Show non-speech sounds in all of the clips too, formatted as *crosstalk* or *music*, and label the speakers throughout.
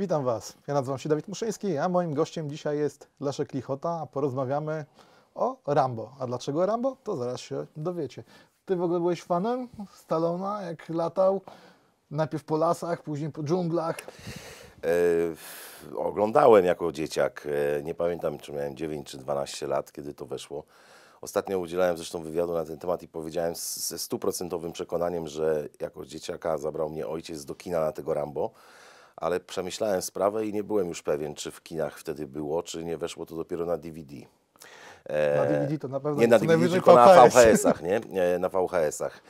Speaker 1: Witam Was. Ja nazywam się Dawid Muszyński, a moim gościem dzisiaj jest Laszek Lichota, a porozmawiamy o Rambo. A dlaczego Rambo? To zaraz się dowiecie. Ty w ogóle byłeś fanem Stalona, jak latał najpierw po lasach, później po dżunglach?
Speaker 2: E, oglądałem jako dzieciak, e, nie pamiętam czy miałem 9 czy 12 lat, kiedy to weszło. Ostatnio udzielałem zresztą wywiadu na ten temat i powiedziałem ze stuprocentowym przekonaniem, że jako dzieciaka zabrał mnie ojciec do kina na tego Rambo ale przemyślałem sprawę i nie byłem już pewien, czy w kinach wtedy było, czy nie weszło to dopiero na DVD. E, na DVD to na pewno nie na DVD, tylko na VHS-ach, nie? E, na VHS-ach.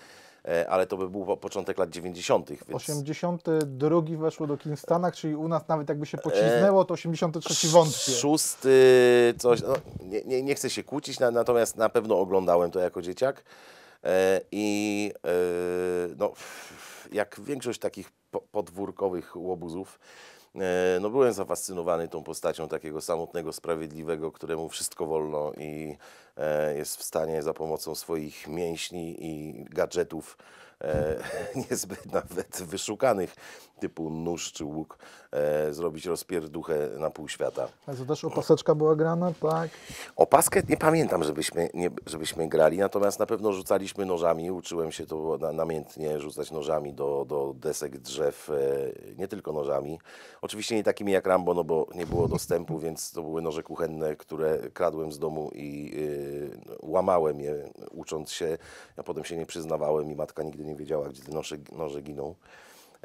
Speaker 2: E, ale to by był początek lat 90. Więc...
Speaker 1: 82 weszło do kin w Stanach, czyli u nas nawet jakby się pocisnęło, to 83 wątpię.
Speaker 2: Szósty, coś, no, nie, nie, nie chcę się kłócić, natomiast na pewno oglądałem to jako dzieciak. I no, jak większość takich podwórkowych łobuzów, e, no byłem zafascynowany tą postacią takiego samotnego, sprawiedliwego, któremu wszystko wolno i e, jest w stanie za pomocą swoich mięśni i gadżetów e, *laughs* niezbyt nawet wyszukanych typu nóż czy łuk e, zrobić rozpierduchę na pół świata.
Speaker 1: A to też opaseczka była grana, tak?
Speaker 2: Opaskę nie pamiętam, żebyśmy, nie, żebyśmy grali, natomiast na pewno rzucaliśmy nożami, uczyłem się to na, namiętnie rzucać nożami do, do desek drzew, e, nie tylko nożami. Oczywiście nie takimi jak Rambo, no bo nie było dostępu, *laughs* więc to były noże kuchenne, które kradłem z domu i e, łamałem je ucząc się. Ja potem się nie przyznawałem i matka nigdy nie wiedziała, gdzie te noże, noże giną.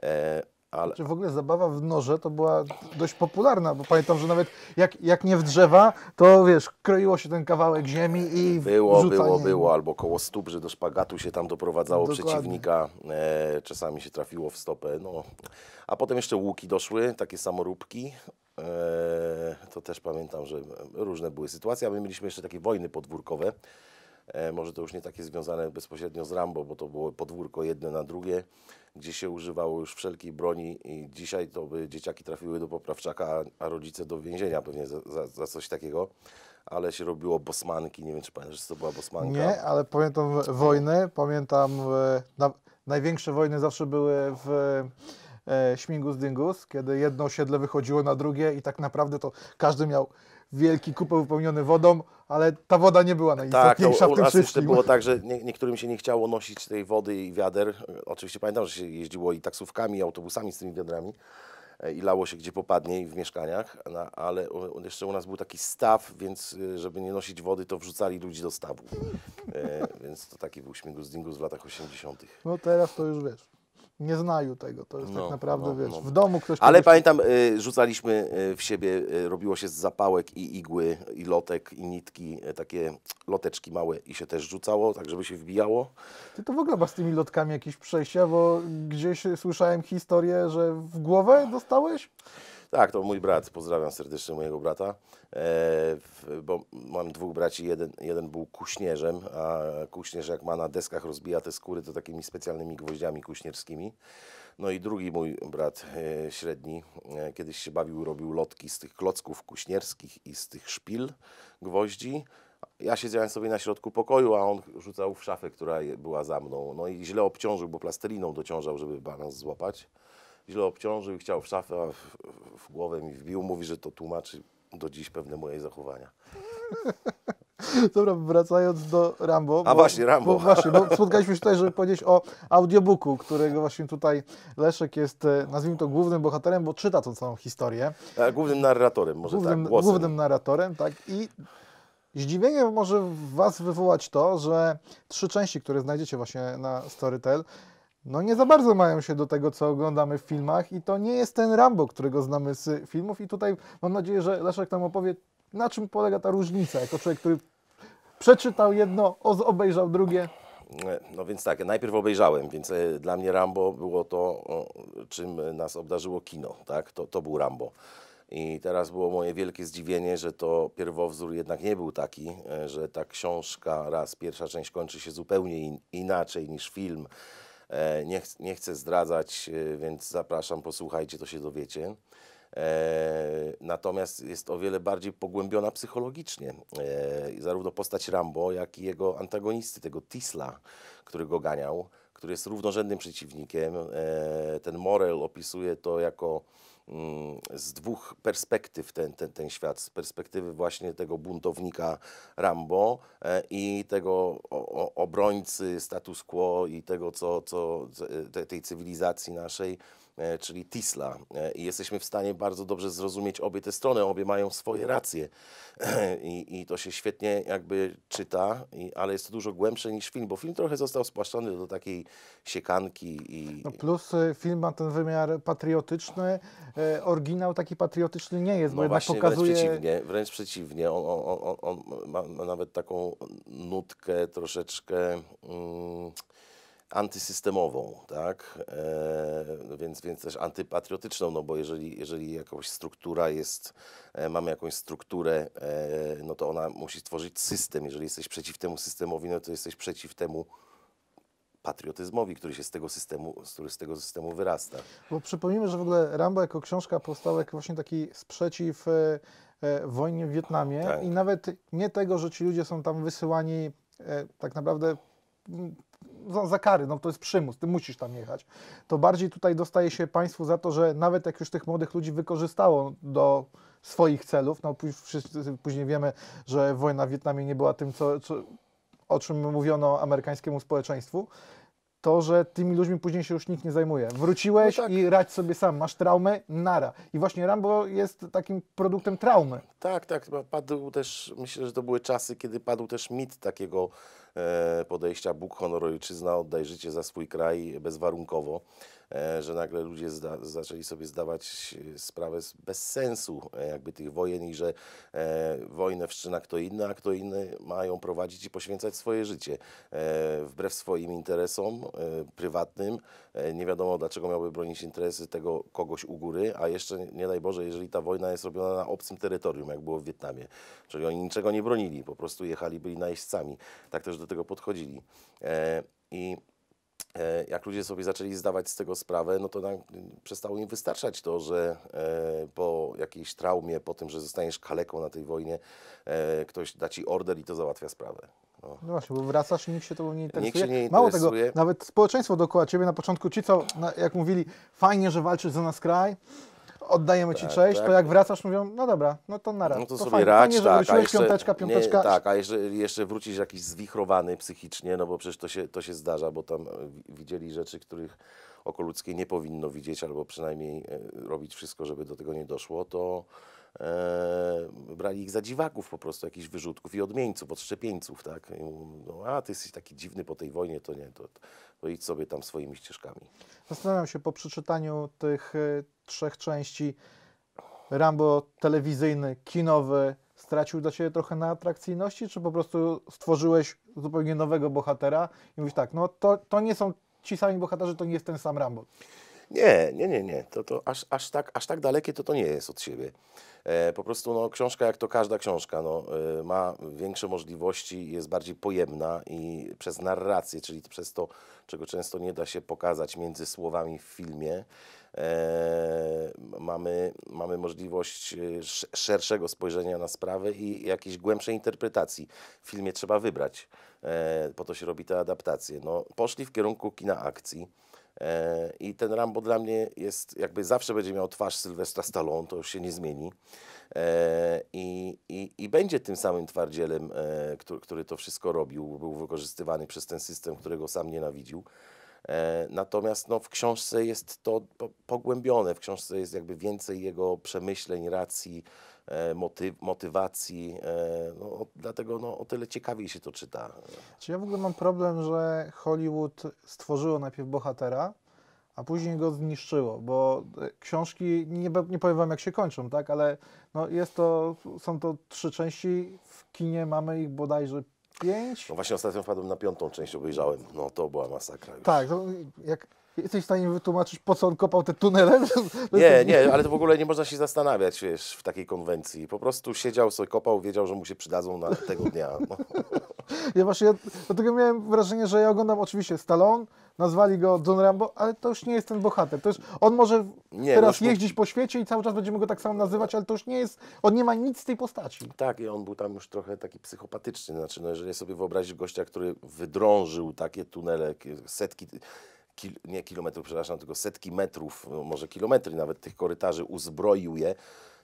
Speaker 2: E, ale...
Speaker 1: Czy w ogóle zabawa w noże to była dość popularna, bo pamiętam, że nawet jak, jak nie w drzewa, to wiesz, kroiło się ten kawałek ziemi i Było, rzucanie. było, było,
Speaker 2: albo koło stóp, że do szpagatu się tam doprowadzało Dokładnie. przeciwnika, e, czasami się trafiło w stopę, no. A potem jeszcze łuki doszły, takie samoróbki, e, to też pamiętam, że różne były sytuacje, a my mieliśmy jeszcze takie wojny podwórkowe, E, może to już nie takie związane bezpośrednio z Rambo, bo to było podwórko jedne na drugie, gdzie się używało już wszelkiej broni i dzisiaj to by dzieciaki trafiły do poprawczaka, a rodzice do więzienia pewnie za, za, za coś takiego. Ale się robiło bosmanki, nie wiem czy pamiętasz, co to była bosmanka. Nie,
Speaker 1: ale pamiętam wojny, pamiętam na, największe wojny zawsze były w e, Śmigus Dyngus, kiedy jedno osiedle wychodziło na drugie i tak naprawdę to każdy miał wielki kupeł wypełniony wodą, ale ta woda nie była tak, najistotniejsza tak, u, w tym wszystkim. było tak, że
Speaker 2: nie, niektórym się nie chciało nosić tej wody i wiader. Oczywiście pamiętam, że się jeździło i taksówkami, i autobusami z tymi wiadrami e, i lało się gdzie popadnie i w mieszkaniach, no, ale jeszcze u nas był taki staw, więc e, żeby nie nosić wody, to wrzucali ludzi do stawu. E, więc to taki był śmigus dingus w latach 80. No
Speaker 1: teraz to już wiesz nie znają tego. To jest tak no, tak naprawdę, no, wiesz, no. w no. domu ktoś... Ale pamiętam,
Speaker 2: y, rzucaliśmy y, w siebie, y, robiło się z zapałek i igły, i lotek, i nitki, takie loteczki małe i się też rzucało, tak żeby się wbijało.
Speaker 1: Ty to w ogóle masz z tymi lotkami jakieś przejścia, bo gdzieś słyszałem historię, że w głowę dostałeś?
Speaker 2: Tak, to mój brat. Pozdrawiam serdecznie mojego brata, e, bo mam dwóch braci. Jeden, jeden był kuśnierzem, a kuśnierz jak ma na deskach rozbija te skóry, to takimi specjalnymi gwoździami kuśnierskimi. No i drugi mój brat e, średni e, kiedyś się bawił, robił lotki z tych klocków kuśnierskich i z tych szpil gwoździ. Ja siedziałem sobie na środku pokoju, a on rzucał w szafę, która była za mną. No i źle obciążył, bo plasteliną dociążał, żeby balans złapać źle obciążył i chciał w szafę, a w, w głowę mi wbił. Mówi, że to tłumaczy do dziś pewne moje zachowania. *laughs*
Speaker 1: Dobra, wracając do Rambo. A bo, właśnie, Rambo. Bo, właśnie, bo spotkaliśmy się tutaj, żeby powiedzieć o audiobooku, którego właśnie tutaj Leszek jest, e, nazwijmy to głównym bohaterem, bo czyta tą całą historię.
Speaker 2: A głównym narratorem, może głównym, tak, głosem. Głównym
Speaker 1: narratorem, tak. I zdziwienie może w Was wywołać to, że trzy części, które znajdziecie właśnie na Storytel, no nie za bardzo mają się do tego, co oglądamy w filmach i to nie jest ten Rambo, którego znamy z filmów i tutaj mam nadzieję, że Leszek nam opowie, na czym polega ta różnica, jako człowiek, który przeczytał jedno, obejrzał drugie.
Speaker 2: No więc tak, najpierw obejrzałem, więc e, dla mnie Rambo było to, czym nas obdarzyło kino, tak? To, to był Rambo. I teraz było moje wielkie zdziwienie, że to pierwowzór jednak nie był taki, e, że ta książka, raz, pierwsza część kończy się zupełnie in, inaczej niż film. E, nie, ch nie chcę zdradzać, e, więc zapraszam, posłuchajcie, to się dowiecie. E, natomiast jest o wiele bardziej pogłębiona psychologicznie. Zarówno postać Rambo, jak i jego antagonisty, tego Tisla, który go ganiał który jest równorzędnym przeciwnikiem. E, ten Morel opisuje to jako mm, z dwóch perspektyw ten, ten, ten świat, z perspektywy właśnie tego buntownika Rambo e, i tego obrońcy status quo i tego, co, co e, tej cywilizacji naszej, E, czyli Tisla. E, I jesteśmy w stanie bardzo dobrze zrozumieć obie te strony, obie mają swoje racje e, i, i to się świetnie jakby czyta, i, ale jest to dużo głębsze niż film, bo film trochę został spłaszczony do takiej siekanki. I... No
Speaker 1: plus film ma ten wymiar patriotyczny, oryginał taki patriotyczny nie jest, no bo właśnie, pokazuje... Wręcz przeciwnie,
Speaker 2: wręcz przeciwnie. On, on, on, on ma, ma, nawet taką nutkę troszeczkę... Mm, antysystemową, tak? E, więc, więc też antypatriotyczną, no bo jeżeli, jeżeli jakąś struktura jest, e, mamy jakąś strukturę, e, no to ona musi stworzyć system. Jeżeli jesteś przeciw temu systemowi, no to jesteś przeciw temu patriotyzmowi, który się z tego systemu, który z tego systemu wyrasta.
Speaker 1: Bo przypomnijmy, że w ogóle Rambo jako książka powstała jako właśnie taki sprzeciw e, e, wojnie w Wietnamie tak. i nawet nie tego, że ci ludzie są tam wysyłani e, tak naprawdę za, za kary, no to jest przymus, ty musisz tam jechać. To bardziej tutaj dostaje się państwu za to, że nawet jak już tych młodych ludzi wykorzystało do swoich celów, no wszyscy później wiemy, że wojna w Wietnamie nie była tym, co, co, o czym mówiono amerykańskiemu społeczeństwu, to, że tymi ludźmi później się już nikt nie zajmuje. Wróciłeś no tak. i radź sobie sam, masz traumę, nara. I właśnie Rambo jest takim produktem traumy.
Speaker 2: Tak, tak, padł też, myślę, że to były czasy, kiedy padł też mit takiego E, podejścia Bóg, honor, ojczyzna, oddaj życie za swój kraj bezwarunkowo, e, że nagle ludzie zaczęli sobie zdawać sprawę z bezsensu e, jakby tych wojen i że wojnę wszczyna kto inny, a kto inny mają prowadzić i poświęcać swoje życie. Wbrew swoim interesom prywatnym, nie wiadomo dlaczego miałby bronić interesy tego kogoś u góry, a jeszcze nie daj Boże, jeżeli ta wojna jest robiona na obcym terytorium, jak było w Wietnamie, czyli oni niczego nie bronili, po prostu jechali, byli najeźdźcami. Tak też do do tego podchodzili. E, I e, jak ludzie sobie zaczęli zdawać z tego sprawę, no to nam, przestało im wystarczać to, że e, po jakiejś traumie, po tym, że zostaniesz kaleką na tej wojnie, e, ktoś da ci order i to załatwia sprawę.
Speaker 1: No. no właśnie, bo wracasz i nikt się to nie interesuje. Nie Mało tego, nawet społeczeństwo dookoła ciebie na początku, ci co, jak mówili, fajnie, że walczysz za nasz kraj, oddajemy tak, Ci cześć, tak. to jak wracasz, mówią, no dobra, no to na raz. No to, to sobie fajnie, radź, fajnie, tak, tak, a jeszcze, piąteczka, piąteczka. Nie,
Speaker 2: tak, a jeżeli jeszcze wrócisz jakiś zwichrowany psychicznie, no bo przecież to się, to się zdarza, bo tam e, widzieli rzeczy, których oko ludzkie nie powinno widzieć, albo przynajmniej e, robić wszystko, żeby do tego nie doszło, to e, brali ich za dziwaków po prostu, jakichś wyrzutków i odmieńców, odszczepieńców, tak? I, no, a ty jesteś taki dziwny po tej wojnie, to nie, to, to idź sobie tam swoimi ścieżkami.
Speaker 1: Zastanawiam się po przeczytaniu tych y, trzech części Rambo telewizyjny, kinowy, stracił dla Ciebie trochę na atrakcyjności, czy po prostu stworzyłeś zupełnie nowego bohatera i mówisz tak, no to, to nie są ci sami bohaterzy, to nie jest ten sam Rambo?
Speaker 2: Nie, nie, nie, nie. To, to aż, aż, tak, aż tak dalekie to to nie jest od siebie. E, po prostu no, książka, jak to każda książka, no, e, ma większe możliwości, jest bardziej pojemna i przez narrację, czyli przez to, czego często nie da się pokazać między słowami w filmie, e, mamy, mamy możliwość e, szerszego spojrzenia na sprawy i jakiejś głębszej interpretacji. W filmie trzeba wybrać, e, po to się robi te adaptacje. No, poszli w kierunku kina akcji E, I ten Rambo dla mnie jest, jakby zawsze będzie miał twarz Sylwestra Stallone, to już się nie zmieni. E, I, i, i będzie tym samym twardzielem, e, który, który to wszystko robił, był wykorzystywany przez ten system, którego sam nienawidził. E, natomiast no, w książce jest to pogłębione, w książce jest jakby więcej jego przemyśleń, racji, e, motyw, motywacji. E, no, dlatego no, o tyle ciekawiej się to czyta.
Speaker 1: Czy ja w ogóle mam problem, że Hollywood stworzyło najpierw bohatera, a później go zniszczyło, bo książki, nie, nie powiem wam jak się kończą, tak, ale no jest to, są to trzy części, w kinie mamy ich bodajże
Speaker 2: no właśnie ostatnio wpadłem na piątą część, obejrzałem. No to była masakra. Już. Tak,
Speaker 1: to jak jesteś w stanie wytłumaczyć, po co on kopał te tunele? *laughs* Nie, nie, ale to w ogóle
Speaker 2: nie można się zastanawiać, wiesz, w takiej konwencji. Po prostu siedział sobie, kopał, wiedział, że mu się przydadzą na tego dnia. No.
Speaker 1: Ja właśnie, ja, dlatego miałem wrażenie, że ja oglądam oczywiście Stallone, nazwali go John Rambo, ale to już nie jest ten bohater. To już, on może nie, teraz no, jeździć po świecie i cały czas będziemy go tak samo nazywać, ale to już nie jest, on nie ma nic z tej postaci.
Speaker 2: Tak, i on był tam już trochę taki psychopatyczny. Znaczy, no jeżeli sobie wyobrazić gościa, który wydrążył takie tunele, setki, kil, nie kilometrów, przepraszam, tylko setki metrów, no, może kilometry nawet tych korytarzy, uzbroił je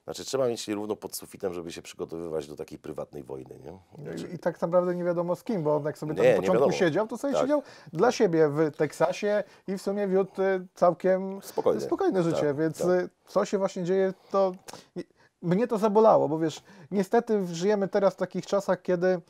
Speaker 2: znaczy trzeba mieć się równo pod sufitem, żeby się przygotowywać do takiej prywatnej wojny. Nie? Znaczy,
Speaker 1: I tak naprawdę nie wiadomo z kim, bo on jak sobie tam nie, na początku siedział, to sobie tak. siedział dla siebie w Teksasie i w sumie wiódł y, całkiem spokojne, spokojne tak, życie, tak, więc tak. Y, co się właśnie dzieje, to mnie to zabolało, bo wiesz, niestety żyjemy teraz w takich czasach, kiedy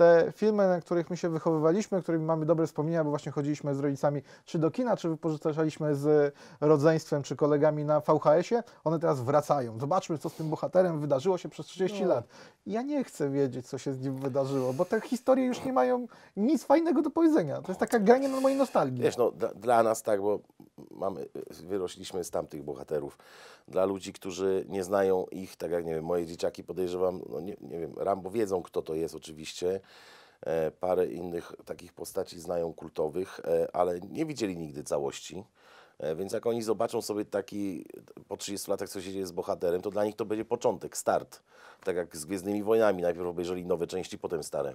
Speaker 1: te filmy, na których my się wychowywaliśmy, którymi mamy dobre wspomnienia, bo właśnie chodziliśmy z rodzicami czy do kina, czy wypożyczaliśmy z rodzeństwem, czy kolegami na VHS-ie, one teraz wracają. Zobaczmy, co z tym bohaterem wydarzyło się przez 30 no. lat. Ja nie chcę wiedzieć, co się z nim wydarzyło, bo te historie już nie mają nic fajnego do powiedzenia. To jest taka no, granie na mojej nostalgii.
Speaker 2: Wiesz, no, dla, nas tak, bo mamy, wyrośliśmy z tamtych bohaterów. Dla ludzi, którzy nie znają ich, tak jak, nie wiem, moje dzieciaki podejrzewam, no nie, nie wiem, Rambo wiedzą, kto to jest oczywiście, E, parę innych takich postaci znają kultowych, e, ale nie widzieli nigdy całości. E, więc jak oni zobaczą sobie taki po 30 latach, co się dzieje z bohaterem, to dla nich to będzie początek, start. Tak jak z Gwiezdnymi Wojnami, najpierw obejrzeli nowe części, potem stare.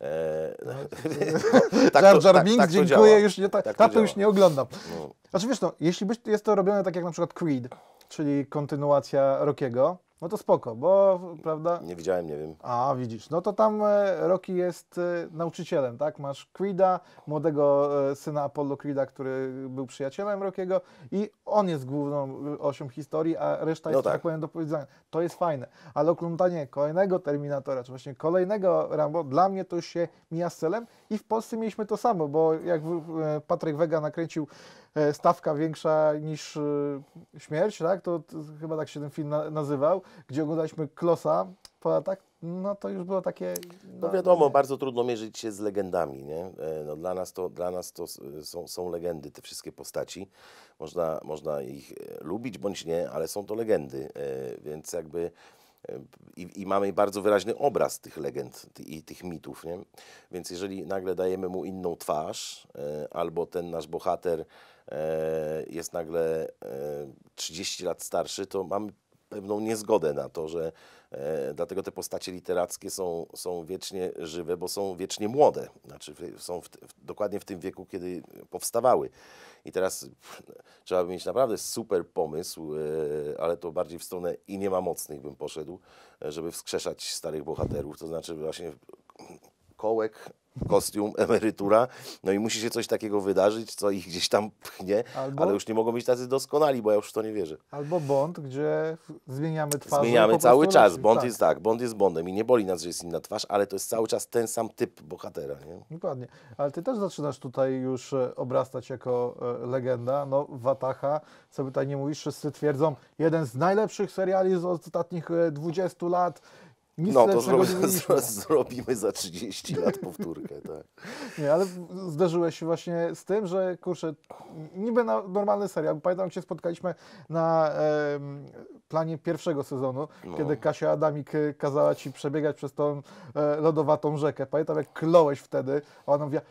Speaker 2: Eee, *laughs* tak Jar Jar tak- Binks, tak dziękuję, już nie, ta, tak to, to już nie oglądam. No.
Speaker 1: Znaczy wiesz no, jeśli jest to robione tak jak na przykład Creed, czyli kontynuacja Rockiego, no to spoko, bo prawda?
Speaker 2: Nie widziałem, nie wiem.
Speaker 1: A, widzisz. No to tam e, Rocky jest e, nauczycielem, tak? Masz Creeda, młodego e, syna Apollo Creeda, który był przyjacielem Rockiego i on jest główną osią historii, a reszta no jest, tak. tak powiem, do powiedzenia. To jest fajne. Ale oglądanie kolejnego Terminatora, czy właśnie kolejnego Rambo, dla mnie to już się mija z celem i w Polsce mieliśmy to samo, bo jak Patryk Wega nakręcił E, stawka większa niż e, śmierć, tak? To, to chyba tak się ten film na, nazywał, gdzie oglądaliśmy Klosa po tak? no to już było takie... No, no wiadomo,
Speaker 2: nie. bardzo trudno mierzyć się z legendami, nie? E, no, dla nas to, dla nas to są, są legendy, te wszystkie postaci. Można, można ich lubić bądź nie, ale są to legendy, więc jakby... I, I, mamy bardzo wyraźny obraz tych legend i tych mitów. Nie? Więc jeżeli nagle dajemy mu inną twarz, albo ten nasz bohater E, jest nagle 30 e, lat starszy, to mamy pewną niezgodę na to, że e, dlatego te postacie literackie są, są wiecznie żywe, bo są wiecznie młode. Znaczy są w, w, dokładnie w tym wieku, kiedy powstawały. I teraz trzeba by mieć naprawdę super pomysł, ale to bardziej w stronę i nie ma mocnych bym poszedł, żeby wskrzeszać starych bohaterów, to znaczy właśnie kołek, kostium, *laughs* emerytura, no i musi się coś takiego wydarzyć, co ich gdzieś tam pchnie, Albo... ale już nie mogą być tacy doskonali, bo ja już w to nie wierzę.
Speaker 1: Albo Bond, gdzie zmieniamy twarz. Zmieniamy cały czas, Bond tak. jest
Speaker 2: tak, Bond jest Bondem i nie boli nas, że jest inna twarz, ale to jest cały czas ten sam typ bohatera, nie?
Speaker 1: Dokładnie, ale ty też zaczynasz tutaj już e, obrastać jako e, legenda, no Wataha, by tutaj nie mówisz, wszyscy twierdzą, jeden z najlepszych seriali z ostatnich 20 e, lat, nic no to zrobi, *laughs*
Speaker 2: zrobimy za
Speaker 1: 30 lat powtórkę, *laughs* tak. Nie, ale zderzyłeś się właśnie z tym, że kurczę, niby na normalny serial. Pamiętam, jak się spotkaliśmy na e, planie pierwszego sezonu, no. kiedy Kasia Adamik y, kazała ci przebiegać przez tą e, lodowatą rzekę. Pamiętam, jak kląłeś wtedy, a ona mówiła,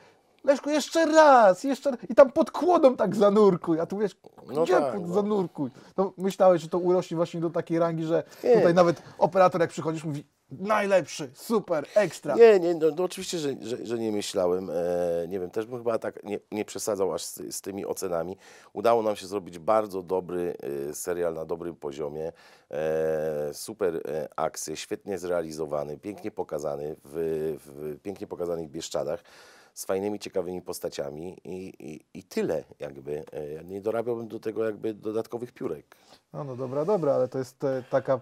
Speaker 1: Leszku, jeszcze raz, jeszcze I tam pod kłodą tak zanurkuj, a tu wiesz, no gdzie tak, pod no. zanurkuj? No myślałeś, że to urośnie właśnie do takiej rangi, że nie. tutaj nawet operator jak przychodzisz mówi najlepszy, super, ekstra. Nie,
Speaker 2: nie, no, no oczywiście, że, że, że, nie myślałem, e, nie wiem, też bym chyba tak nie, nie przesadzał aż z, z, tymi ocenami. Udało nam się zrobić bardzo dobry e, serial na dobrym poziomie, e, super e, akcje, świetnie zrealizowany, pięknie pokazany w, w pięknie pokazanych Bieszczadach z fajnymi, ciekawymi postaciami i, i, i tyle jakby. E, nie dorabiałbym do tego jakby dodatkowych piórek.
Speaker 1: No, no dobra, dobra, ale to jest e, taka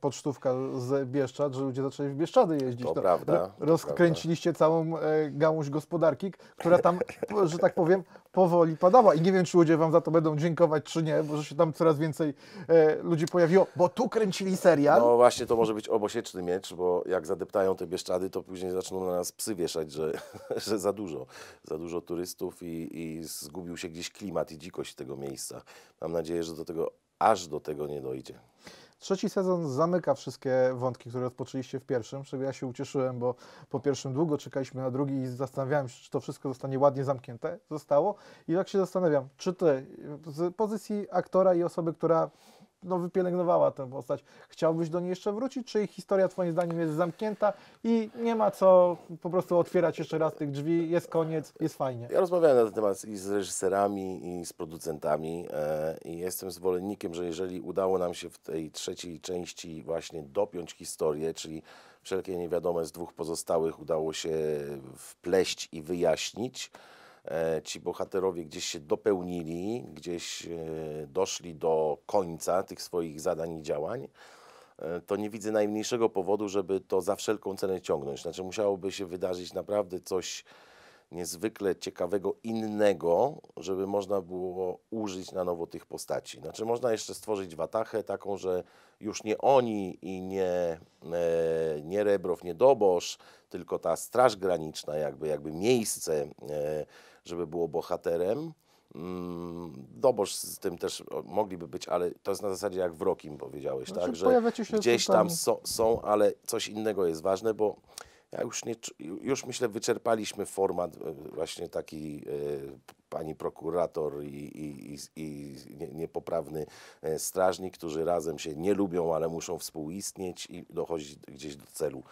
Speaker 1: pocztówka z Bieszczad, że ludzie zaczęli w Bieszczady jeździć. To, no, to prawda. Rozkręciliście to prawda. całą e, gałąź gospodarki, która tam, *laughs* że tak powiem, powoli padała. I nie wiem, czy ludzie wam za to będą dziękować, czy nie, bo że się tam coraz więcej e, ludzi pojawiło, bo tu kręcili serial.
Speaker 2: No właśnie, to może być obosieczny miecz, bo jak zadeptają te Bieszczady, to później zaczną na nas psy wieszać, że, *laughs* że za dużo, za dużo turystów i, i zgubił się gdzieś klimat i dzikość tego miejsca. Mam nadzieję, że do tego, aż do tego nie dojdzie.
Speaker 1: Trzeci sezon zamyka wszystkie wątki, które rozpoczęliście w pierwszym, czego ja się ucieszyłem, bo po pierwszym długo czekaliśmy na drugi i zastanawiałem się, czy to wszystko zostanie ładnie zamknięte. Zostało i tak się zastanawiam, czy ty z pozycji aktora i osoby, która no, wypielęgnowała tę postać. Chciałbyś do niej jeszcze wrócić, czy historia Twoim zdaniem jest zamknięta i nie ma co po prostu otwierać jeszcze raz tych drzwi, jest koniec, jest fajnie? Ja
Speaker 2: rozmawiałem na ten temat i z reżyserami, i z producentami e, i jestem zwolennikiem, że jeżeli udało nam się w tej trzeciej części właśnie dopiąć historię, czyli wszelkie niewiadome z dwóch pozostałych udało się wpleść i wyjaśnić, E, ci bohaterowie gdzieś się dopełnili, gdzieś e, doszli do końca tych swoich zadań i działań, e, to nie widzę najmniejszego powodu, żeby to za wszelką cenę ciągnąć. Znaczy musiałoby się wydarzyć naprawdę coś niezwykle ciekawego, innego, żeby można było użyć na nowo tych postaci. Znaczy można jeszcze stworzyć watachę taką, że już nie oni i nie, e, nie Rebrow, nie Dobosz, tylko ta Straż Graniczna, jakby, jakby miejsce, e, żeby było bohaterem. Mm, Dobosz z tym też mogliby być, ale to jest na zasadzie jak w Rokim powiedziałeś, znaczy, tak? Że gdzieś tam so, są, ale coś innego jest ważne, bo ja już, nie, już myślę, wyczerpaliśmy format e, właśnie taki e, pani prokurator i, i, i, i niepoprawny e, strażnik, którzy razem się nie lubią, ale muszą współistnieć i dochodzić gdzieś do celu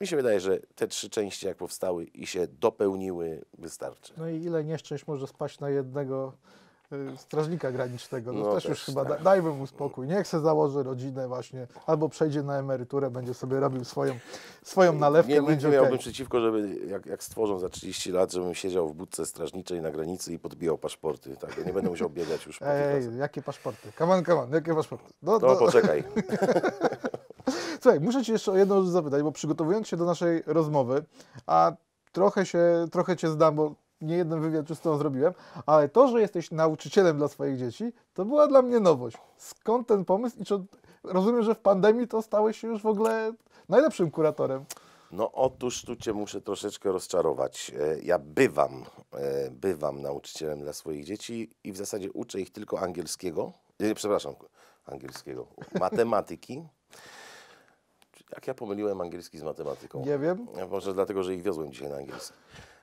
Speaker 2: mi się wydaje, że te trzy części, jak powstały i się dopełniły, wystarczy.
Speaker 1: No i ile nieszczęść może spaść na jednego y, strażnika granicznego? No, no też, też, już chyba tak. da, dajmy mu spokój. Niech se założy rodzinę właśnie, albo przejdzie na emeryturę, będzie sobie robił swoją, swoją nalewkę. Nie, będzie nie miałbym okay.
Speaker 2: przeciwko, żeby jak, jak, stworzą za 30 lat, żebym siedział w budce strażniczej na granicy i podbijał paszporty. Tak, nie będę musiał biegać już.
Speaker 1: Ej, jakie paszporty? Kaman, kaman, jakie paszporty? No, no. poczekaj. *laughs* Słuchaj, muszę Cię jeszcze o jedną rzecz zapytać, bo przygotowując się do naszej rozmowy, a trochę, się, trochę Cię zdam, bo nie jeden wywiad już z Tobą zrobiłem, ale to, że jesteś nauczycielem dla swoich dzieci, to była dla mnie nowość. Skąd ten pomysł i czy, rozumiem, że w pandemii to stałeś się już w ogóle najlepszym kuratorem.
Speaker 2: No otóż tu Cię muszę troszeczkę rozczarować. E, ja bywam, e, bywam nauczycielem dla swoich dzieci i w zasadzie uczę ich tylko angielskiego, nie, przepraszam, angielskiego, matematyki. Jak ja pomyliłem angielski z matematyką? Nie wiem. Może dlatego, że ich wiozłem dzisiaj na angielski.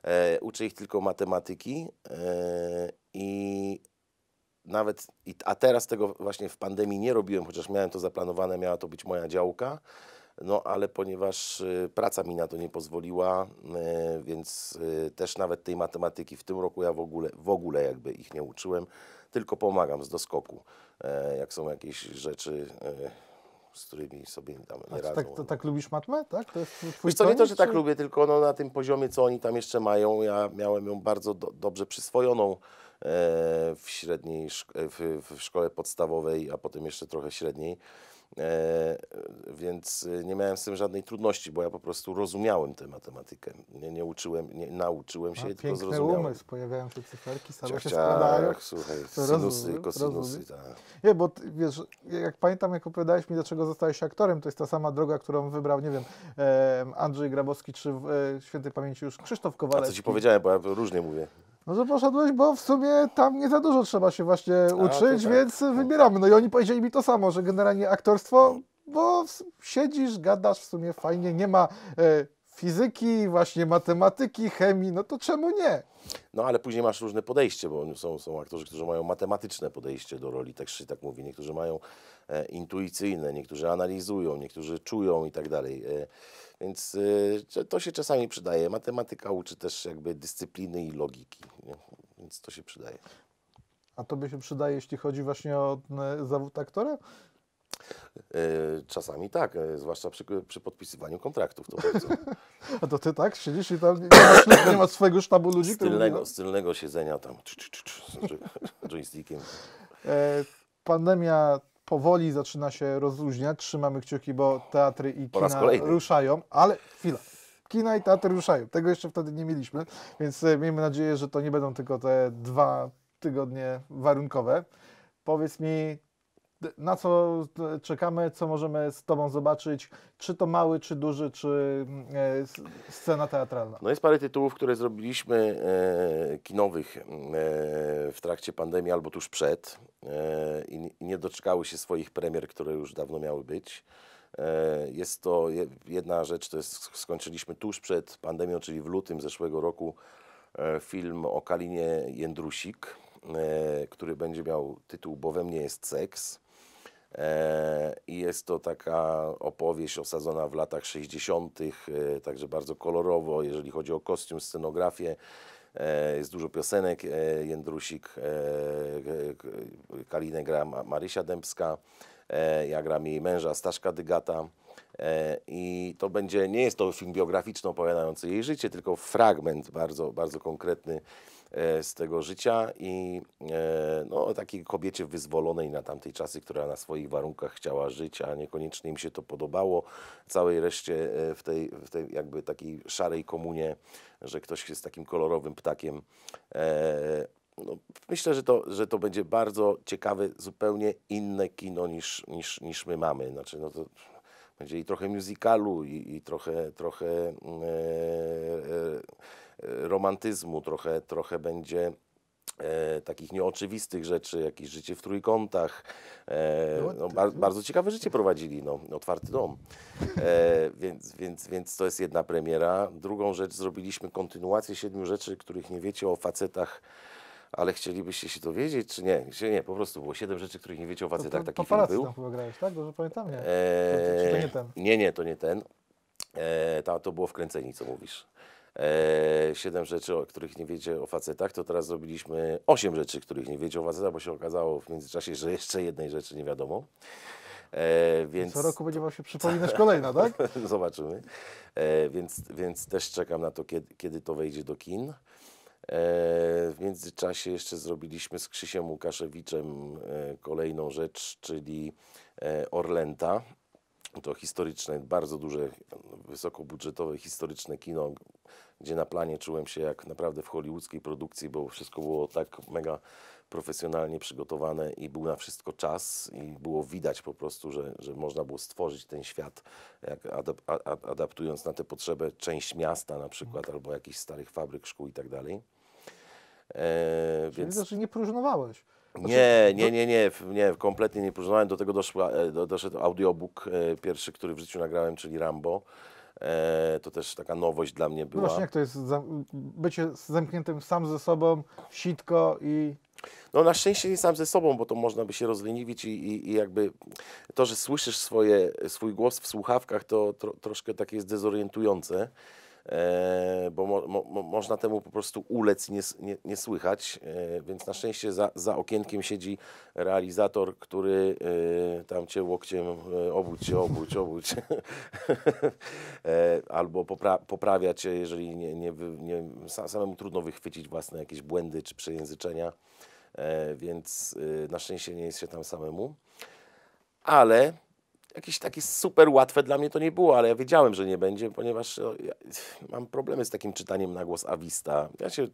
Speaker 2: E, uczę ich tylko matematyki e, i nawet, i, a teraz tego właśnie w pandemii nie robiłem, chociaż miałem to zaplanowane, miała to być moja działka. No ale ponieważ y, praca mi na to nie pozwoliła, y, więc y, też nawet tej matematyki w tym roku ja w ogóle, w ogóle jakby ich nie uczyłem, tylko pomagam z doskoku, jak są jakieś rzeczy z którymi sobie tam nie radzą. Tak,
Speaker 1: no. to, tak lubisz matmę? Tak? To jest twój Wiesz nie to, że tak czy... tak lubię,
Speaker 2: tylko no, na tym poziomie, co oni tam jeszcze mają, ja miałem ją bardzo do, dobrze przyswojoną e, w średniej, e, w, w szkole podstawowej, a potem jeszcze trochę średniej. E, więc e, nie miałem z tym żadnej trudności, bo ja po prostu rozumiałem tę matematykę. Nie, nie uczyłem, nie nauczyłem się, A, tylko piękny zrozumiałem. umysł, pojawiają się cyferki, same ciach, się składają. Słuchaj, sinusy, kosinusy, tak.
Speaker 1: Nie, bo wiesz, jak pamiętam, jak opowiadałeś mi, dlaczego zostałeś aktorem, to jest ta sama droga, którą wybrał, nie wiem, Andrzej Grabowski, czy w e, świętej pamięci już Krzysztof Kowalewski. A co ci
Speaker 2: powiedziałem, bo ja różnie mówię.
Speaker 1: No, że poszedłeś, bo w sumie tam nie za dużo trzeba się właśnie uczyć, tak, więc tak. wybieramy. No i oni powiedzieli mi to samo, że generalnie aktorstwo, bo siedzisz, gadasz w sumie fajnie, nie ma e, fizyki, właśnie matematyki, chemii, no to czemu nie?
Speaker 2: No ale później masz różne podejście, bo są, są aktorzy, którzy mają matematyczne podejście do roli, tak się tak mówi. Niektórzy mają e, intuicyjne, niektórzy analizują, niektórzy czują i tak dalej. E, więc y, to się czasami przydaje. Matematyka uczy też jakby dyscypliny i logiki, więc to się przydaje.
Speaker 1: A to by się przydaje, jeśli chodzi właśnie o e, zawód aktora?
Speaker 2: E, czasami tak, e, zwłaszcza przy, przy podpisywaniu kontraktów. To
Speaker 1: *laughs* A to ty tak siedzisz i tam nie masz, nie masz swojego sztabu ludzi? Z tylnego,
Speaker 2: mówi, no? siedzenia tam z joystickiem.
Speaker 1: Pandemia powoli zaczyna się rozluźniać. Trzymamy kciuki, bo teatry i kina ruszają, ale chwila. Kina i teatry ruszają. Tego jeszcze wtedy nie mieliśmy, więc e, miejmy nadzieję, że to nie będą tylko te dwa tygodnie warunkowe. Powiedz mi, na co czekamy, co możemy z Tobą zobaczyć, czy to mały, czy duży, czy mm, e, scena teatralna?
Speaker 2: No jest parę tytułów, które zrobiliśmy e, kinowych e, w trakcie pandemii albo tuż przed e, i nie doczekały się swoich premier, które już dawno miały być. E, jest to jedna rzecz, to jest, skończyliśmy tuż przed pandemią, czyli w lutym zeszłego roku e, film o Kalinie Jędrusik, który będzie miał tytuł Bo we mnie jest seks. E, I jest to taka opowieść osadzona w latach 60., e, także bardzo kolorowo, jeżeli chodzi o kostium, scenografię. E, jest dużo piosenek, Jędrusik, Kalinę gra Marysia Dębska, ja gram jej męża Staszka Dygata. I to będzie, nie jest to film biograficzny opowiadający jej życie, tylko fragment bardzo, bardzo konkretny E, z tego życia i e, no, takiej kobiecie wyzwolonej na tamtej czasy, która na swoich warunkach chciała żyć, a niekoniecznie im się to podobało. Całej reszcie e, w tej, w tej jakby takiej szarej komunie, że ktoś jest takim kolorowym ptakiem. No, myślę, że to, że to będzie bardzo ciekawe, zupełnie inne kino niż, niż, niż my mamy. Znaczy, no to będzie i trochę musicalu, i, i trochę, trochę mm, romantyzmu, trochę, trochę będzie E, takich nieoczywistych rzeczy, jakieś życie w trójkątach. E, no, no bar bardzo ciekawe życie prowadzili, no, otwarty dom. E, więc, więc, więc to jest jedna premiera. Drugą rzecz zrobiliśmy kontynuację siedmiu rzeczy, których nie wiecie o facetach. Ale chcielibyście się dowiedzieć, czy nie? Nie, po prostu było siedem rzeczy, których nie wiecie o facetach. Taki film był. tam
Speaker 1: grałeś, tak? Dobrze pamiętam, nie? Eee, to, to nie ten?
Speaker 2: Nie, nie, to nie ten. Eee, to było wkręcenie co mówisz. E, siedem rzeczy, o których nie wiecie o facetach, to teraz zrobiliśmy osiem rzeczy, których nie wiecie o facetach, bo się okazało w międzyczasie, że jeszcze jednej rzeczy nie wiadomo. E, więc... Co roku będzie Wam się *laughs* przypominać kolejna, tak? *laughs* Zobaczymy. E, więc, więc też czekam na to, kiedy, kiedy to wejdzie do kin. E, w międzyczasie jeszcze zrobiliśmy z Krzysiem Łukaszewiczem e, kolejną rzecz, czyli e, Orlenta to historyczne, bardzo duże, wysokobudżetowe, historyczne kino, gdzie na planie czułem się jak naprawdę w hollywoodzkiej produkcji, bo wszystko było tak mega profesjonalnie przygotowane i był na wszystko czas i było widać po prostu, że, że można było stworzyć ten świat, jak adap adaptując na te potrzeby część miasta na przykład, okay. Tak. albo jakichś starych fabryk, szkół i tak dalej. E, więc... znaczy
Speaker 1: nie próżnowałeś. Nie,
Speaker 2: nie, nie, nie, nie, kompletnie nie poznałem Do tego doszła, doszedł audiobook pierwszy, który w życiu nagrałem, czyli Rambo. to też taka nowość dla mnie była. No właśnie, jak
Speaker 1: to jest bycie zamkniętym sam ze sobą, sitko i
Speaker 2: no na szczęście nie sam ze sobą, bo to można by się rozleniwić i, i, i jakby to, że słyszysz swoje, swój głos w słuchawkach, to tro, troszkę takie jest dezorientujące. E, bo mo, mo, można temu po prostu ulec nie, nie, nie słychać, e, więc na szczęście za, za okienkiem siedzi realizator, który e, tam cię łokciem obudź się, obudź, obudź, *laughs* albo popra, poprawia cię, jeżeli nie, nie, nie, samemu trudno wychwycić własne jakieś błędy czy przejęzyczenia, więc na szczęście nie jest się tam samemu, ale jakieś takie super łatwe dla mnie to nie było, ale ja wiedziałem, że nie będzie, ponieważ no, ja mam problemy z takim czytaniem na głos awista. Ja się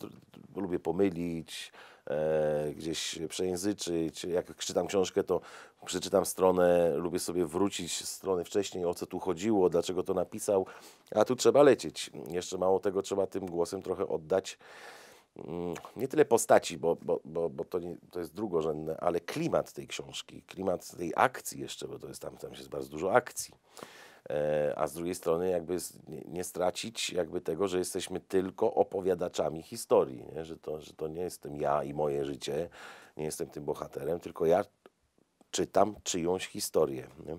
Speaker 2: lubię pomylić, e, gdzieś przejęzyczyć. Jak czytam książkę, to przeczytam stronę, lubię sobie wrócić strony wcześniej, o co tu chodziło, dlaczego to napisał, a tu trzeba lecieć. Jeszcze mało tego, trzeba tym głosem trochę oddać Mm, nie tyle postaci, bo, bo, bo, bo to, nie, to jest drugorzędne, ale klimat tej książki, klimat tej akcji jeszcze, bo to jest tam, tam jest bardzo dużo akcji. E, a z drugiej strony jakby nie, nie, stracić jakby tego, że jesteśmy tylko opowiadaczami historii, nie? Że, to, że to nie jestem ja i moje życie, nie jestem tym bohaterem, tylko ja czytam czyjąś historię. Nie?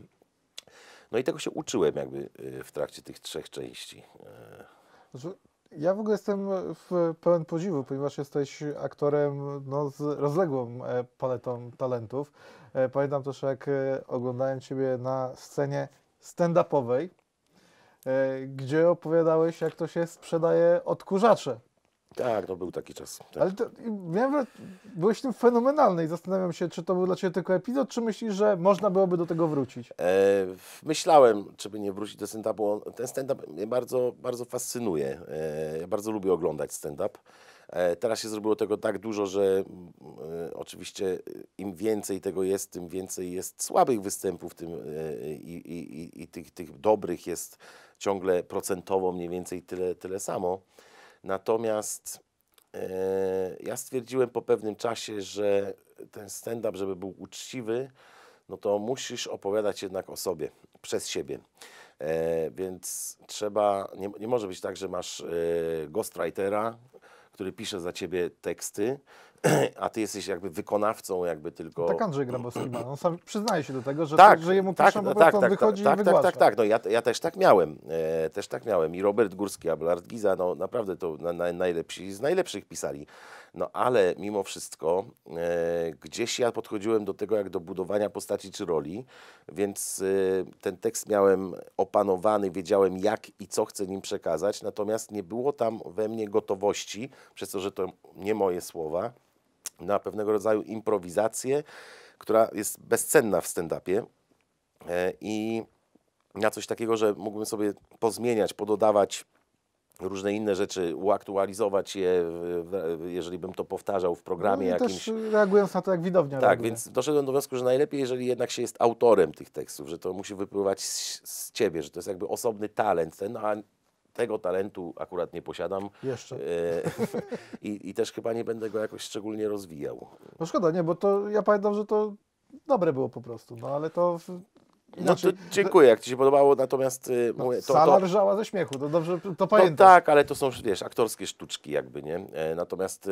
Speaker 2: No i tego się uczyłem jakby y, w trakcie tych trzech części. E.
Speaker 1: Znaczy, ja w ogóle jestem w pełen podziwu, ponieważ jesteś aktorem no, z rozległą e, paletą talentów. E, pamiętam też, jak e, oglądałem Ciebie na scenie stand-upowej, gdzie opowiadałeś, jak to się sprzedaje odkurzacze.
Speaker 2: Tak, to był taki czas. Tak.
Speaker 1: Ale to, miałem, byłeś tym fenomenalny i zastanawiam się, czy to był dla Ciebie tylko epizod, czy myślisz, że można byłoby do tego wrócić?
Speaker 2: E, myślałem, czy by nie wrócić do stand-upu. Ten stand-up mnie bardzo, bardzo fascynuje. E, ja bardzo lubię oglądać stand-up. E, teraz się zrobiło tego tak dużo, że e, oczywiście e, im więcej tego jest, tym więcej jest słabych występów tym, e, i, i, i tych, tych dobrych jest ciągle procentowo mniej więcej tyle, tyle samo. Natomiast e, ja stwierdziłem po pewnym czasie, że ten stand-up, żeby był uczciwy, no to musisz opowiadać jednak o sobie, przez siebie. E, więc trzeba, nie, nie może być tak, że masz e, ghostwritera, który pisze za ciebie teksty, a ty jesteś jakby wykonawcą jakby tylko... tak Andrzej Grabowski
Speaker 1: ma, on sam przyznaje się do tego, że, tak, że jemu tak, piszą, no, po tak, prostu tak, wychodzi tak, i tak, tak, tak,
Speaker 2: tak, no ja, ja też tak miałem, e, też tak miałem i Robert Górski, Abelard Giza, no naprawdę to na, na, najlepsi z najlepszych pisali, no ale mimo wszystko e, gdzieś ja podchodziłem do tego jak do budowania postaci czy roli, więc e, ten tekst miałem opanowany, wiedziałem jak i co chcę nim przekazać, natomiast nie było tam we mnie gotowości, przez to, że to nie moje słowa, na pewnego rodzaju improwizację, która jest bezcenna w stand-upie e, i na coś takiego, że mógłbym sobie pozmieniać, pododawać różne inne rzeczy, uaktualizować je, jeżeli bym to powtarzał w programie no jakimś. Też
Speaker 1: reagując na to, jak widownia Tak, reaguje. więc
Speaker 2: doszedłem do wniosku, że najlepiej, jeżeli jednak się jest autorem tych tekstów, że to musi wypływać z, z ciebie, że to jest jakby osobny talent, ten, a tego talentu akurat nie posiadam. Jeszcze. E, *laughs* I, I też chyba nie będę go jakoś szczególnie rozwijał.
Speaker 1: No szkoda, nie, bo to ja pamiętam, że to dobre było po prostu, no ale to Inaczej, no znaczy- dziękuję,
Speaker 2: jak Ci się podobało, natomiast... E, no, mówię, to, sala to,
Speaker 1: rżała ze śmiechu, to dobrze, to pamiętam.
Speaker 2: No tak, ale to są, wiesz, aktorskie sztuczki jakby, nie? E, natomiast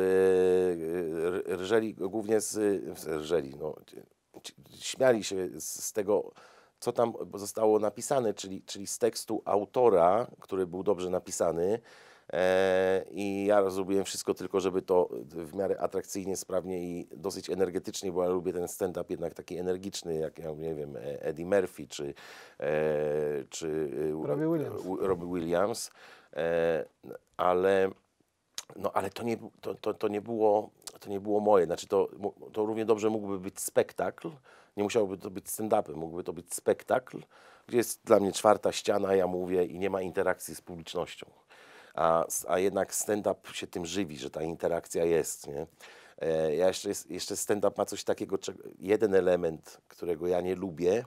Speaker 2: rżeli głównie z... rżeli, no, śmiali się z tego co tam zostało napisane, czyli, czyli z tekstu autora, który był dobrze napisany. E, I ja zrobiłem wszystko tylko, żeby to w miarę atrakcyjnie, sprawnie i dosyć energetycznie, bo ja lubię ten stand-up jednak taki energiczny, jak ja nie wiem, e, Eddie Murphy czy, e, czy e, Robbie Williams. Robbie Williams. E, ale no ale to nie, to, to, to, nie było, to nie było moje. Znaczy, to, to równie dobrze mógłby być spektakl, nie musiałoby to być stand upem mógłby to być spektakl, gdzie jest dla mnie czwarta ściana, ja mówię i nie ma interakcji z publicznością. A, a jednak stand-up się tym żywi, że ta interakcja jest. Nie? E, ja jeszcze, jeszcze stand-up ma coś takiego, jeden element, którego ja nie lubię,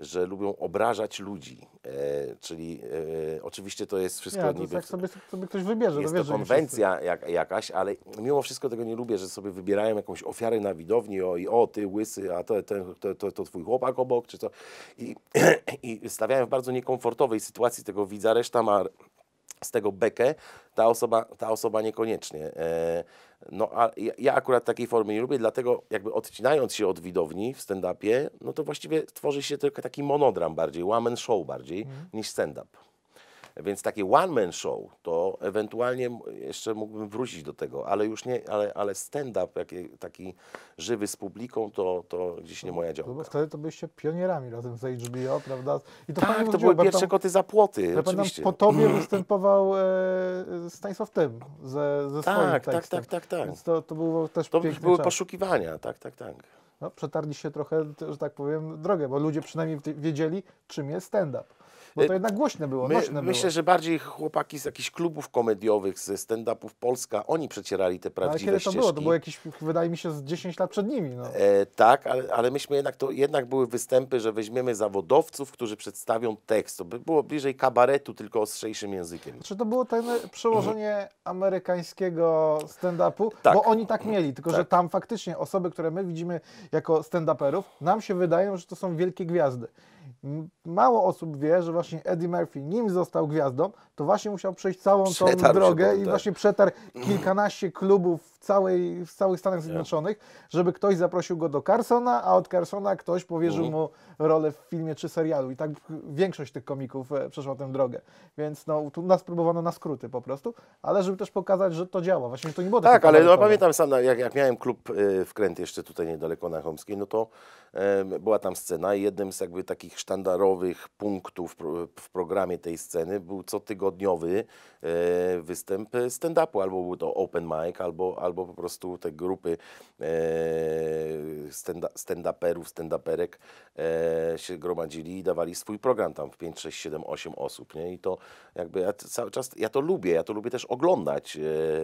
Speaker 2: że lubią obrażać ludzi. E, czyli e, oczywiście to jest wszystko Nie to niby... Jak
Speaker 1: sobie, sobie ktoś wybierze. Jest to, wiesz, to konwencja
Speaker 2: jak, jakaś, ale mimo wszystko tego nie lubię, że sobie wybierają jakąś ofiarę na widowni o, i o, ty łysy, a to, to, to, to, twój chłopak obok, czy to... I, *clears throat* I stawiają w bardzo niekomfortowej sytuacji tego widza, reszta ma z tego bekę, ta osoba, ta osoba niekoniecznie. E, no a ja, ja akurat takiej formy nie lubię, dlatego jakby odcinając się od widowni w stand-upie, no to właściwie tworzy się tylko taki monodram bardziej, łamen show bardziej mhm. niż stand-up. Więc takie one-man show, to ewentualnie jeszcze mógłbym wrócić do tego, ale już nie, ale, ale stand-up taki żywy z publiką, to, to gdzieś nie moja
Speaker 1: działka. Wtedy to byliście pionierami razem z HBO, prawda? I to tak, to były pierwsze koty za płoty, oczywiście. po tobie *clears throat* występował e, Stanisław Tym ze, ze tak, swoim tak, tekstem. Tak, tak, tak, tak. Więc to, to było też To były czas. poszukiwania, tak, tak, tak no, przetarli się trochę, że tak powiem, drogę, bo ludzie przynajmniej wiedzieli, czym jest stand-up. Bo to jednak głośne było, My, było. Myślę, że
Speaker 2: bardziej chłopaki z jakichś klubów komediowych, ze stand-upów Polska, oni przecierali te prawdziwe ale kiedy ścieżki. to było? To było
Speaker 1: jakieś, wydaje mi się, z 10 lat przed nimi. No.
Speaker 2: E, tak, ale, ale myśmy jednak, to jednak były występy, że weźmiemy zawodowców, którzy przedstawią tekst. To by było bliżej kabaretu, tylko ostrzejszym językiem. Czy
Speaker 1: znaczy, to było ten przełożenie amerykańskiego stand-upu? Tak. Bo oni tak mieli, tylko tak. że tam faktycznie osoby, które my widzimy jako stand-uperów, nam się wydają, że to są wielkie gwiazdy. Mało osób wie, że właśnie Eddie Murphy, nim został gwiazdą, to właśnie musiał przejść całą przetarł tą drogę i tak. właśnie przetarł kilkanaście klubów w, całej, w całych Stanach Zjednoczonych, yeah. żeby ktoś zaprosił go do Carsona, a od Carsona ktoś powierzył mm. mu rolę w filmie czy serialu. I tak większość tych komików e, przeszła tę drogę. Więc no, tu nas próbowano na skróty po prostu, ale żeby też pokazać, że to działa. Właśnie to nie było Tak, ale no, pamiętam
Speaker 2: sam, jak, jak miałem klub y, wkręt jeszcze tutaj niedaleko na Chomskiej, no to y, była tam scena i jednym z jakby takich sztandarowych punktów w, pro, w programie tej sceny był co tygodniu tygodniowy e, występ stand-upu, albo był to open mic, albo, albo po prostu te grupy e, stand-uperów, stand-uperek e, się gromadzili i dawali swój program tam w 5, 6, 7, 8 osób, nie? I to jakby ja cały czas, ja to lubię, ja to lubię też oglądać,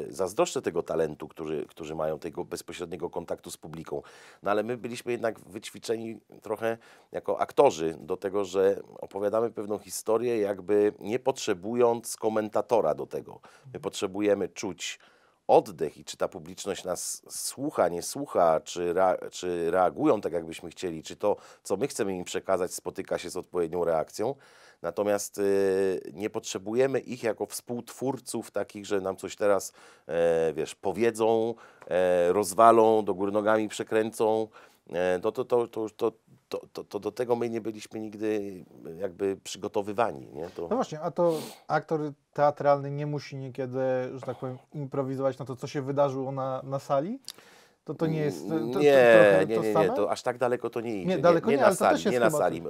Speaker 2: zazdroszczę tego talentu, którzy, którzy mają tego bezpośredniego kontaktu z publiką, no ale my byliśmy jednak wyćwiczeni trochę jako aktorzy do tego, że opowiadamy pewną historię jakby nie potrzebując z komentatora do tego. My potrzebujemy czuć oddech i czy ta publiczność nas słucha, nie słucha, czy, rea czy reagują tak, jakbyśmy chcieli, czy to, co my chcemy im przekazać, spotyka się z odpowiednią reakcją. Natomiast y, nie potrzebujemy ich jako współtwórców takich, że nam coś teraz, e, wiesz, powiedzą, e, rozwalą, do góry nogami przekręcą. E, to, to, to, to, to, to, to, to, do tego my nie byliśmy nigdy e, jakby przygotowywani. Nie? To... No właśnie, a
Speaker 1: to aktor teatralny nie musi niekiedy, że tak powiem, improwizować na to, co się wydarzyło na, na sali? To, to nie jest. To, nie, to, nie, nie, nie, to aż tak daleko to nie idzie. Nie, daleko nie, nie, nie na sali. Nie na sali.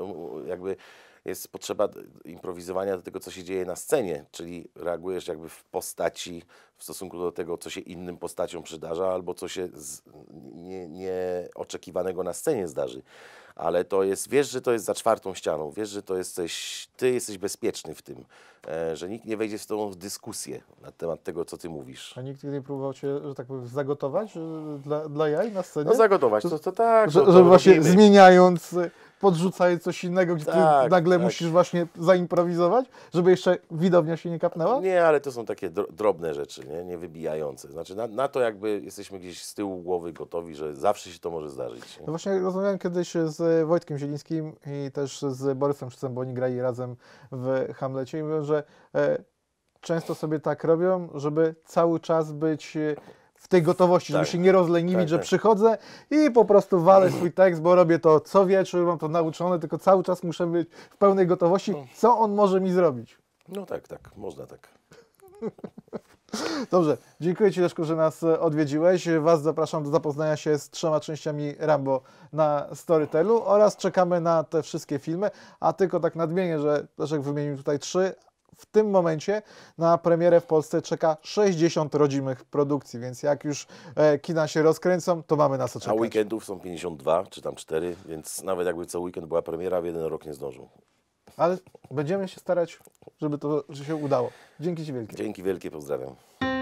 Speaker 2: Jakby jest potrzeba improwizowania do tego, co się dzieje na scenie, czyli reagujesz jakby w postaci w stosunku do tego, co się innym postaciom przydarza, albo co się z, nie, nieoczekiwanego na scenie zdarzy ale to jest, wiesz, że to jest za czwartą ścianą, wiesz, że to jesteś, ty jesteś bezpieczny w tym, e, że nikt nie wejdzie z tobą w dyskusję na temat
Speaker 1: tego, co ty mówisz. A nikt nie próbował cię, że tak powiem, zagotować e, dla, dla jaj na scenie? No zagotować, to, to tak. Że, to, to że właśnie zmieniając e, podrzucają coś innego, gdzie tak, ty nagle tak. musisz właśnie zaimprowizować, żeby jeszcze widownia się nie kapnęła?
Speaker 2: Nie, ale to są takie drobne rzeczy, nie, wybijające. Znaczy na, na to jakby jesteśmy gdzieś z tyłu głowy gotowi, że zawsze się to może zdarzyć. No właśnie rozmawiałem
Speaker 1: kiedyś z Wojtkiem Zielińskim i też z Borysem Szycem, bo oni grali razem w Hamlecie i mówią, że e, często sobie tak robią, żeby cały czas być e, w tej gotowości, tak. żeby się nie rozleniwić, tak, że tak. przychodzę i po prostu walę swój tekst, bo robię to co wieczór, mam to nauczone, tylko cały czas muszę być w pełnej gotowości, no. co on może mi zrobić.
Speaker 2: No tak, tak, można tak. *laughs*
Speaker 1: Dobrze, dziękuję Ci Leszku, że nas e, odwiedziłeś. Was zapraszam do zapoznania się z trzema częściami Rambo na Storytelu oraz czekamy na te wszystkie filmy. A tylko tak nadmienię, że Leszek wymienił tutaj trzy, w tym momencie na premierę w Polsce czeka 60 rodzimych produkcji, więc jak już e, kina się rozkręcą, to mamy na co czekać. A
Speaker 2: weekendów są 52 czy tam 4, więc nawet jakby co weekend była premiera, w jeden rok nie zdążył.
Speaker 1: Ale będziemy się starać, żeby to że się udało. Dzięki Ci wielkie.
Speaker 2: Dzięki wielkie, pozdrawiam.